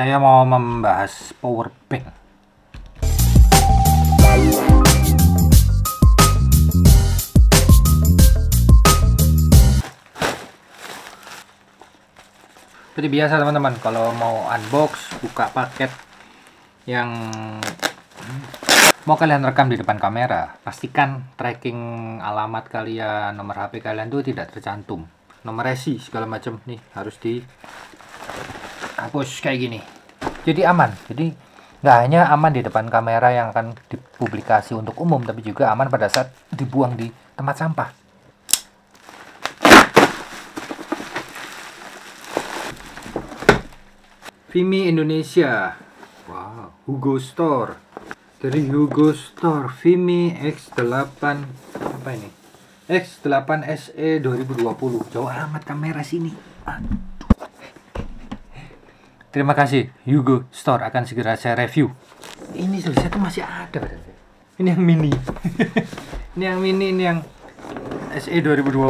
saya mau membahas power bank. Jadi biasa teman-teman kalau mau unbox buka paket yang mau kalian rekam di depan kamera pastikan tracking alamat kalian nomor HP kalian itu tidak tercantum nomor resi segala macam nih harus di hapus kayak gini jadi aman jadi nggak hanya aman di depan kamera yang akan dipublikasi untuk umum tapi juga aman pada saat dibuang di tempat sampah Vimi Indonesia wow Hugo Store dari Hugo Store Vimi X8 apa ini X8 SE 2020 jauh amat kamera sini ah. Terima kasih, Hugo Store akan segera saya review. Ini tulisannya masih ada. Ini yang mini. ini yang mini, ini yang SE 2020.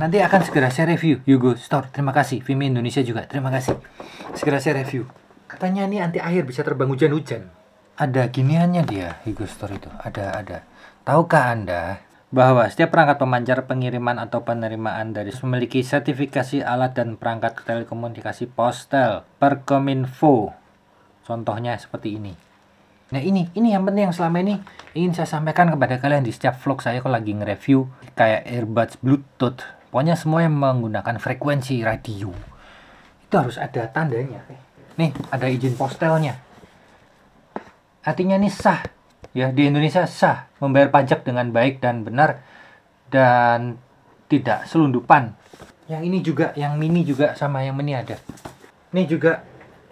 Nanti akan segera saya review Hugo Store. Terima kasih. Vimi Indonesia juga. Terima kasih. Segera saya review. Katanya ini anti air bisa terbang hujan-hujan. Ada giniannya dia Hugo Store itu. Ada ada. Tahukah Anda bahwa setiap perangkat pemancar pengiriman atau penerimaan dari memiliki sertifikasi alat dan perangkat telekomunikasi postel Kominfo. Contohnya seperti ini. Nah ini, ini yang penting yang selama ini ingin saya sampaikan kepada kalian di setiap vlog saya kalau lagi nge-review kayak earbuds bluetooth. Pokoknya semua yang menggunakan frekuensi radio. Itu harus ada tandanya. Nih, ada izin postelnya. Artinya ini sah ya di Indonesia sah membayar pajak dengan baik dan benar dan tidak selundupan. Yang ini juga, yang mini juga sama yang mini ada. Ini juga,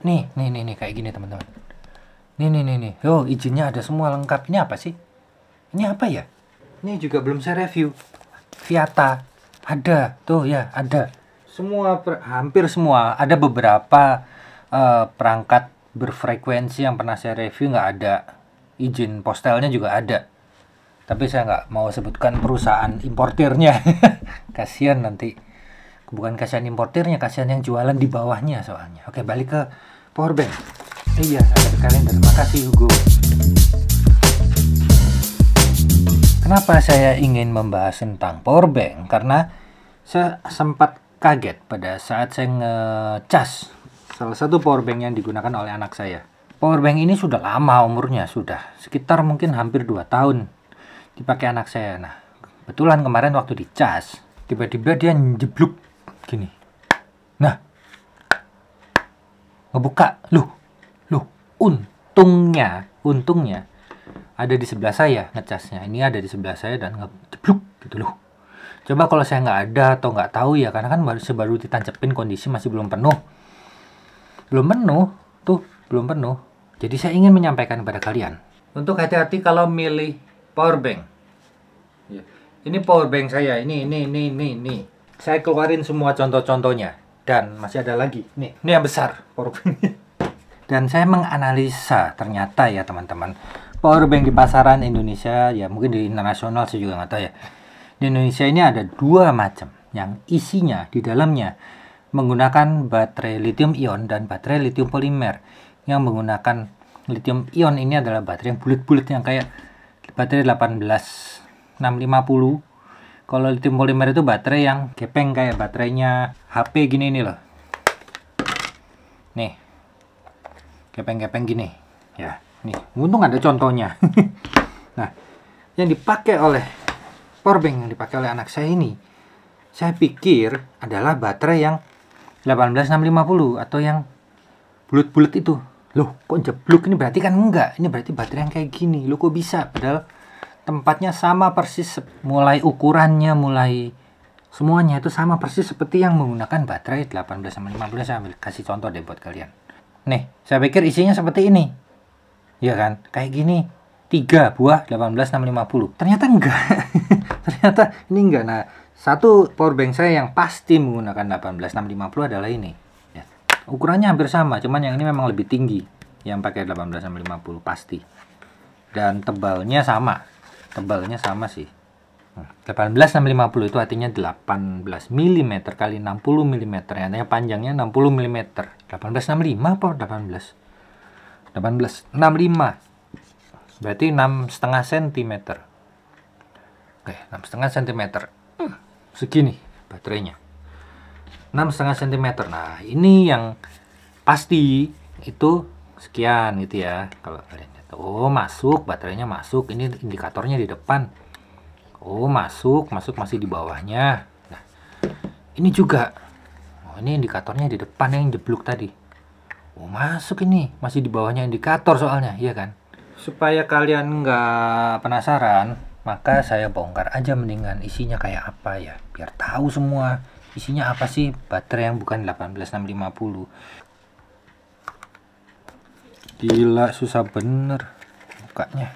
nih, nih, nih, nih kayak gini teman-teman. Nih, nih, nih, nih. Yo, oh, izinnya ada semua lengkap. Ini apa sih? Ini apa ya? Ini juga belum saya review. Viata ada, tuh ya ada. Semua, per, hampir semua. Ada beberapa uh, perangkat berfrekuensi yang pernah saya review nggak ada izin postelnya juga ada tapi saya nggak mau sebutkan perusahaan importirnya kasihan nanti bukan kasihan importirnya kasihan yang jualan di bawahnya soalnya oke balik ke powerbank iya ada kalian terima kasih Hugo kenapa saya ingin membahas tentang powerbank karena saya sempat kaget pada saat saya ngecas salah satu powerbank yang digunakan oleh anak saya Powerbank ini sudah lama umurnya, sudah sekitar mungkin hampir 2 tahun dipakai anak saya. Nah, kebetulan kemarin waktu di charge, tiba-tiba dia jeblok gini. Nah, ngebuka. Loh, loh, untungnya, untungnya ada di sebelah saya ngecasnya. Ini ada di sebelah saya dan ngejeblok gitu loh. Coba kalau saya nggak ada atau nggak tahu ya, karena kan baru sebaru ditancepin kondisi masih belum penuh. Belum penuh, tuh belum penuh jadi saya ingin menyampaikan kepada kalian untuk hati-hati kalau milih power bank. Ya. Ini power bank saya, ini ini ini ini ini. Saya keluarin semua contoh-contohnya dan masih ada lagi. Nih, ini yang besar power bank. Dan saya menganalisa ternyata ya teman-teman, power bank di pasaran Indonesia ya mungkin di internasional saya juga nggak tahu ya. Di Indonesia ini ada dua macam yang isinya di dalamnya menggunakan baterai lithium ion dan baterai lithium polimer yang menggunakan lithium ion ini adalah baterai yang bulat-bulat yang kayak baterai 18650 kalau lithium polymer itu baterai yang gepeng kayak baterainya HP gini nih loh nih gepeng-gepeng gini ya nih untung ada contohnya nah yang dipakai oleh powerbank yang dipakai oleh anak saya ini saya pikir adalah baterai yang 18650 atau yang bulat-bulat itu loh kok jeblok ini berarti kan enggak ini berarti baterai yang kayak gini lo kok bisa padahal tempatnya sama persis mulai ukurannya mulai semuanya itu sama persis seperti yang menggunakan baterai 18 sama 15 saya ambil kasih contoh deh buat kalian nih saya pikir isinya seperti ini ya kan kayak gini tiga buah 18 50 ternyata enggak ternyata ini enggak nah satu power bank saya yang pasti menggunakan 18650 adalah ini Ukurannya hampir sama, cuman yang ini memang lebih tinggi yang pakai 18 sampai pasti. Dan tebalnya sama. Tebalnya sama sih. 18 hmm. sampai itu artinya 18 mm kali 60 mm. Yang Artinya panjangnya 60 mm. 1865 apa 18? 1865. Berarti 6 setengah cm. Oke, 6 setengah cm. Hmm, segini baterainya. 6,5 cm. Nah, ini yang pasti itu sekian gitu ya. Kalau kalian lihat, oh masuk, baterainya masuk. Ini indikatornya di depan. Oh, masuk, masuk masih di bawahnya. Nah, ini juga. Oh, ini indikatornya di depan yang jeblok tadi. Oh, masuk ini, masih di bawahnya indikator soalnya, iya kan? Supaya kalian nggak penasaran, maka saya bongkar aja mendingan isinya kayak apa ya, biar tahu semua isinya apa sih baterai yang bukan 18650 gila susah bener bukanya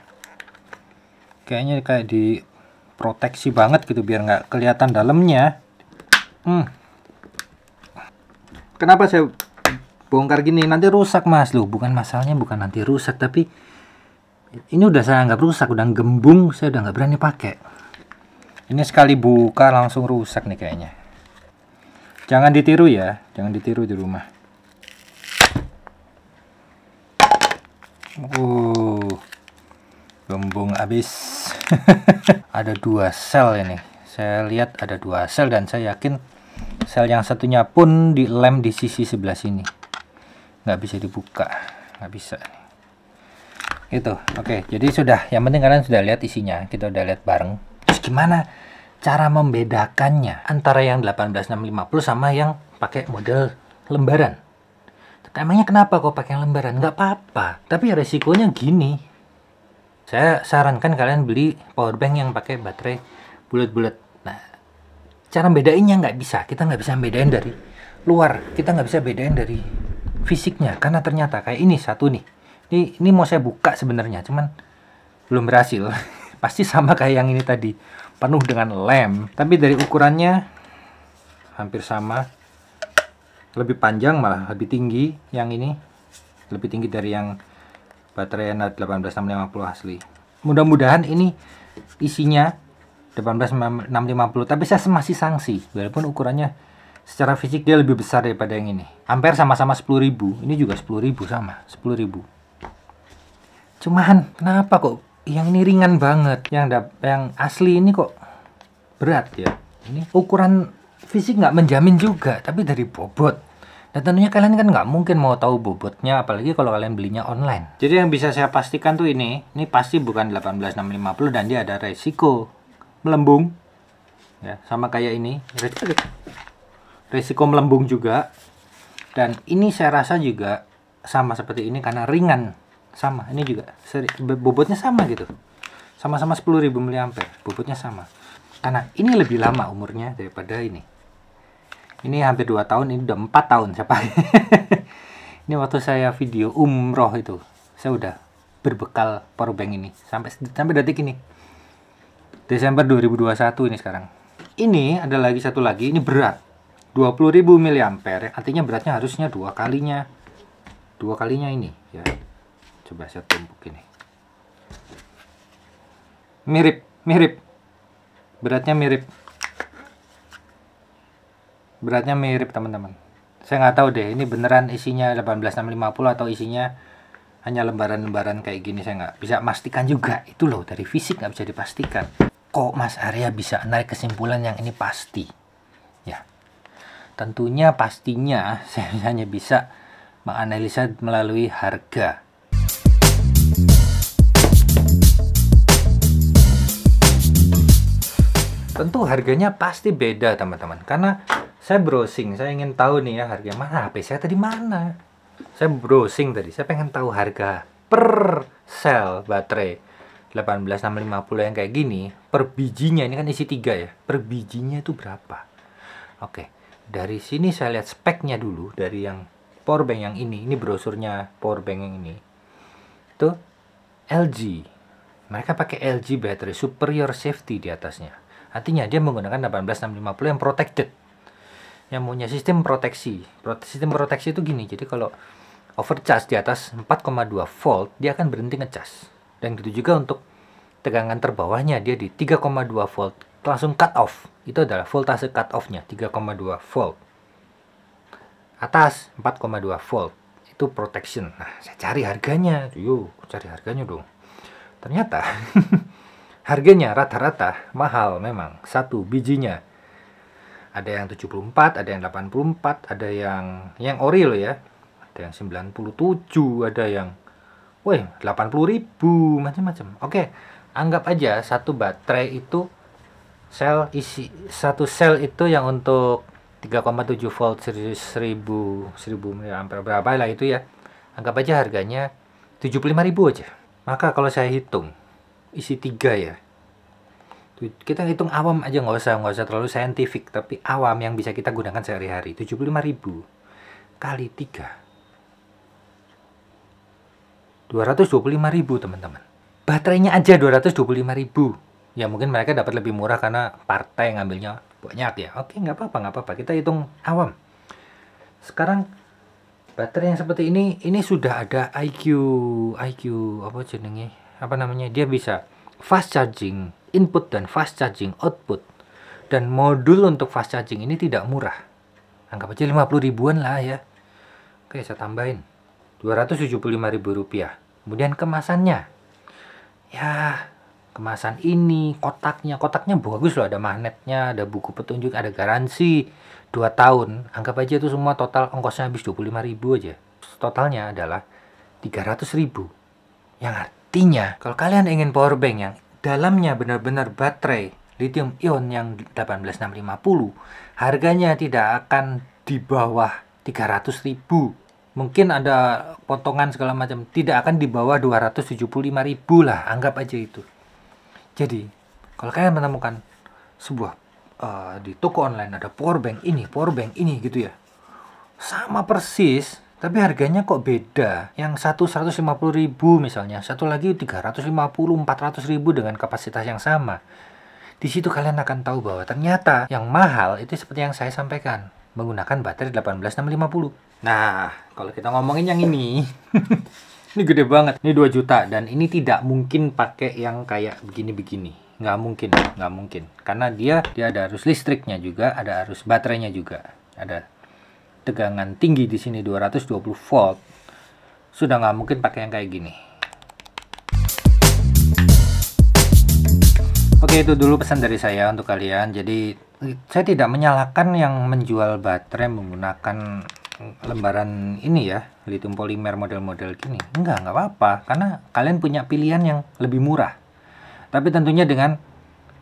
kayaknya kayak di proteksi banget gitu biar nggak kelihatan dalamnya hmm. kenapa saya bongkar gini nanti rusak mas loh bukan masalahnya bukan nanti rusak tapi ini udah saya anggap rusak udah gembung saya udah nggak berani pakai ini sekali buka langsung rusak nih kayaknya Jangan ditiru ya, jangan ditiru di rumah. Uh, gembung habis. ada dua sel ini. Saya lihat ada dua sel dan saya yakin sel yang satunya pun dilem di sisi sebelah sini. Nggak bisa dibuka, nggak bisa. Itu, oke. Okay, jadi sudah. Yang penting kalian sudah lihat isinya. Kita udah lihat bareng. Terus gimana? cara membedakannya antara yang 18650 sama yang pakai model lembaran. Emangnya kenapa kok pakai lembaran? Nggak apa-apa. Tapi resikonya gini. Saya sarankan kalian beli powerbank yang pakai baterai bulat-bulat. Nah, cara bedainnya nggak bisa. Kita nggak bisa bedain dari luar. Kita nggak bisa bedain dari fisiknya. Karena ternyata kayak ini satu nih. Ini, ini mau saya buka sebenarnya, cuman belum berhasil. pasti sama kayak yang ini tadi penuh dengan lem tapi dari ukurannya hampir sama lebih panjang malah lebih tinggi yang ini lebih tinggi dari yang baterai 18650 asli mudah-mudahan ini isinya 18650 tapi saya masih sangsi walaupun ukurannya secara fisik dia lebih besar daripada yang ini hampir sama-sama 10.000 ini juga 10.000 sama 10.000 cuman kenapa kok yang ini ringan banget yang yang asli ini kok berat ya ini ukuran fisik nggak menjamin juga tapi dari bobot dan tentunya kalian kan nggak mungkin mau tahu bobotnya apalagi kalau kalian belinya online jadi yang bisa saya pastikan tuh ini ini pasti bukan 18650 dan dia ada resiko melembung ya sama kayak ini resiko melembung juga dan ini saya rasa juga sama seperti ini karena ringan sama ini juga seri, bobotnya sama gitu sama-sama 10.000 mAh bobotnya sama karena ini lebih lama umurnya daripada ini ini hampir dua tahun ini udah empat tahun siapa ini waktu saya video umroh itu saya udah berbekal powerbank ini sampai sampai detik ini Desember 2021 ini sekarang ini ada lagi satu lagi ini berat 20.000 mAh artinya beratnya harusnya dua kalinya dua kalinya ini ya coba saya tumpuk ini mirip mirip beratnya mirip beratnya mirip teman-teman saya nggak tahu deh ini beneran isinya 18650 atau isinya hanya lembaran-lembaran kayak gini saya nggak bisa pastikan juga itu loh dari fisik nggak bisa dipastikan kok Mas Arya bisa naik kesimpulan yang ini pasti ya tentunya pastinya saya hanya bisa menganalisa melalui harga tentu harganya pasti beda teman-teman karena saya browsing saya ingin tahu nih ya harga mana HP saya tadi mana saya browsing tadi saya pengen tahu harga per sel baterai 18650 yang kayak gini per bijinya ini kan isi tiga ya per bijinya itu berapa oke dari sini saya lihat speknya dulu dari yang powerbank yang ini ini brosurnya powerbank yang ini itu LG mereka pakai LG baterai superior safety di atasnya Artinya dia menggunakan 18650 yang protected. Yang punya sistem proteksi. Sistem proteksi itu gini. Jadi kalau overcharge di atas 4,2 volt, dia akan berhenti ngecas. Dan gitu juga untuk tegangan terbawahnya dia di 3,2 volt langsung cut off. Itu adalah voltase cut off-nya 3,2 volt. Atas 4,2 volt itu protection. Nah, saya cari harganya. Yuk, cari harganya dong. Ternyata Harganya rata-rata mahal memang, satu bijinya. Ada yang 74, ada yang 84, ada yang yang ori loh ya. Ada yang 97, ada yang woi puluh ribu, macam-macam. Oke, anggap aja satu baterai itu sel isi satu sel itu yang untuk 3,7 volt 1000 1000 ampere berapa lah itu ya anggap aja harganya 75.000 aja maka kalau saya hitung isi tiga ya kita hitung awam aja nggak usah nggak usah terlalu saintifik tapi awam yang bisa kita gunakan sehari-hari 75.000 kali 3 225.000 teman-teman baterainya aja 225.000 ya mungkin mereka dapat lebih murah karena partai ngambilnya banyak ya oke nggak apa-apa nggak apa-apa kita hitung awam sekarang baterai yang seperti ini ini sudah ada IQ IQ apa jenenge apa namanya dia bisa fast charging input dan fast charging output dan modul untuk fast charging ini tidak murah anggap aja 50 ribuan lah ya oke saya tambahin 275 ribu rupiah kemudian kemasannya ya kemasan ini kotaknya kotaknya bagus loh ada magnetnya ada buku petunjuk ada garansi 2 tahun anggap aja itu semua total ongkosnya habis 25 ribu aja totalnya adalah 300 ribu yang artinya Artinya, kalau kalian ingin power bank yang dalamnya benar-benar baterai lithium ion yang 18650, harganya tidak akan di bawah 300 ribu. Mungkin ada potongan segala macam, tidak akan di bawah 275 ribu lah, anggap aja itu. Jadi, kalau kalian menemukan sebuah uh, di toko online ada power bank ini, power bank ini gitu ya. Sama persis tapi harganya kok beda yang satu 150 ribu misalnya satu lagi 350 400 ribu dengan kapasitas yang sama di situ kalian akan tahu bahwa ternyata yang mahal itu seperti yang saya sampaikan menggunakan baterai 18650 nah kalau kita ngomongin yang ini ini gede banget ini 2 juta dan ini tidak mungkin pakai yang kayak begini-begini nggak mungkin nggak mungkin karena dia dia ada arus listriknya juga ada arus baterainya juga ada tegangan tinggi di sini 220 volt sudah nggak mungkin pakai yang kayak gini oke itu dulu pesan dari saya untuk kalian jadi saya tidak menyalahkan yang menjual baterai menggunakan lembaran ini ya lithium polimer model-model gini enggak nggak apa-apa karena kalian punya pilihan yang lebih murah tapi tentunya dengan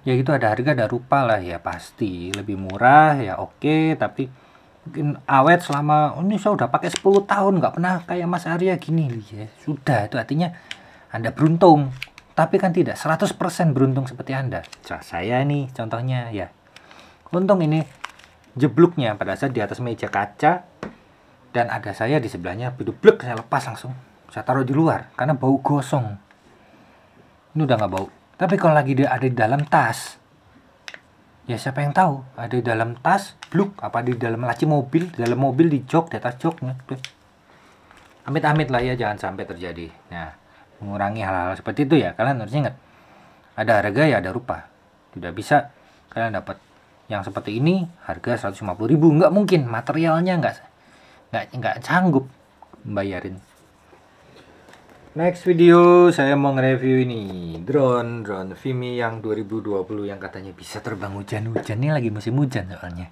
ya itu ada harga ada rupa lah ya pasti lebih murah ya oke okay, tapi mungkin awet selama oh, ini saya udah pakai 10 tahun nggak pernah kayak Mas Arya gini ya sudah itu artinya Anda beruntung tapi kan tidak 100% beruntung seperti Anda saya nih contohnya ya untung ini jebluknya pada saat di atas meja kaca dan ada saya di sebelahnya blek saya lepas langsung saya taruh di luar karena bau gosong ini udah nggak bau tapi kalau lagi dia ada di dalam tas ya siapa yang tahu ada di dalam tas bluk apa di dalam laci mobil di dalam mobil di jok di atas joknya amit-amit lah ya jangan sampai terjadi nah mengurangi hal-hal seperti itu ya kalian harus ingat ada harga ya ada rupa tidak bisa kalian dapat yang seperti ini harga 150 ribu nggak mungkin materialnya nggak nggak nggak sanggup bayarin Next video saya mau nge-review ini drone drone Vimy yang 2020 yang katanya bisa terbang hujan-hujan ini lagi musim hujan soalnya.